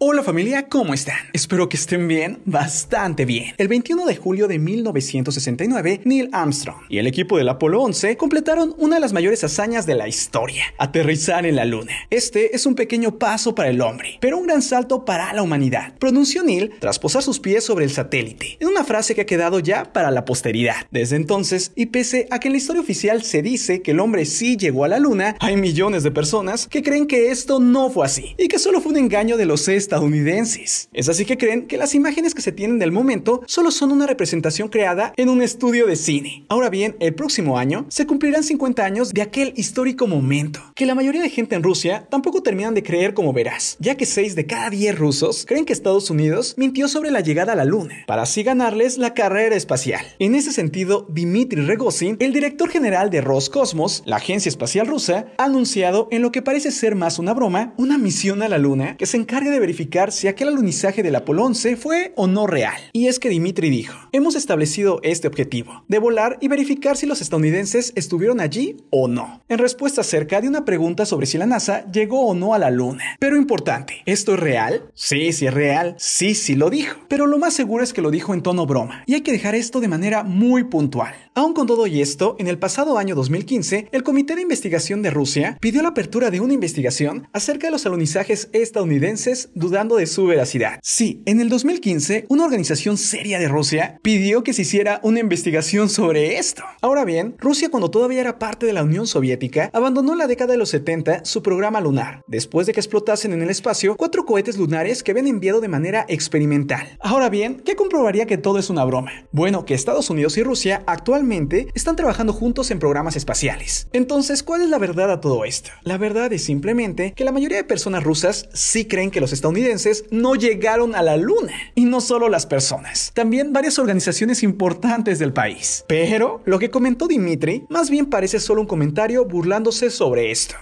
Hola familia, ¿cómo están? Espero que estén bien, bastante bien. El 21 de julio de 1969, Neil Armstrong y el equipo del Apolo 11 completaron una de las mayores hazañas de la historia, aterrizar en la Luna. Este es un pequeño paso para el hombre, pero un gran salto para la humanidad, pronunció Neil tras posar sus pies sobre el satélite, en una frase que ha quedado ya para la posteridad. Desde entonces, y pese a que en la historia oficial se dice que el hombre sí llegó a la Luna, hay millones de personas que creen que esto no fue así y que solo fue un engaño de los estadounidenses. Es así que creen que las imágenes que se tienen del momento solo son una representación creada en un estudio de cine. Ahora bien, el próximo año se cumplirán 50 años de aquel histórico momento, que la mayoría de gente en Rusia tampoco terminan de creer como verás, ya que 6 de cada 10 rusos creen que Estados Unidos mintió sobre la llegada a la Luna, para así ganarles la carrera espacial. En ese sentido, Dmitry Rogozin, el director general de Roscosmos, la agencia espacial rusa, ha anunciado en lo que parece ser más una broma, una misión a la Luna que se encargue de verificar si aquel alunizaje del Apolo 11 fue o no real. Y es que Dimitri dijo, hemos establecido este objetivo, de volar y verificar si los estadounidenses estuvieron allí o no. En respuesta acerca de una pregunta sobre si la NASA llegó o no a la Luna. Pero importante, ¿esto es real? Sí, sí es real, sí, sí lo dijo. Pero lo más seguro es que lo dijo en tono broma, y hay que dejar esto de manera muy puntual. Aún con todo y esto, en el pasado año 2015, el Comité de Investigación de Rusia pidió la apertura de una investigación acerca de los alunizajes estadounidenses dudando de su veracidad. Sí, en el 2015, una organización seria de Rusia pidió que se hiciera una investigación sobre esto. Ahora bien, Rusia cuando todavía era parte de la Unión Soviética, abandonó en la década de los 70 su programa lunar, después de que explotasen en el espacio cuatro cohetes lunares que habían enviado de manera experimental. Ahora bien, ¿qué comprobaría que todo es una broma? Bueno, que Estados Unidos y Rusia actualmente están trabajando juntos en programas espaciales. Entonces, ¿cuál es la verdad a todo esto? La verdad es simplemente que la mayoría de personas rusas sí creen que los estadounidenses no llegaron a la luna. Y no solo las personas, también varias organizaciones importantes del país. Pero lo que comentó Dimitri más bien parece solo un comentario burlándose sobre esto.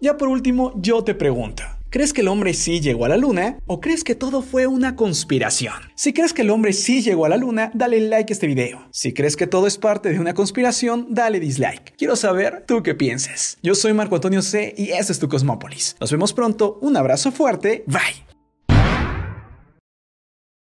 Ya por último, yo te pregunto, ¿Crees que el hombre sí llegó a la luna o crees que todo fue una conspiración? Si crees que el hombre sí llegó a la luna, dale like a este video. Si crees que todo es parte de una conspiración, dale dislike. Quiero saber tú qué piensas. Yo soy Marco Antonio C y este es tu Cosmópolis. Nos vemos pronto, un abrazo fuerte, bye.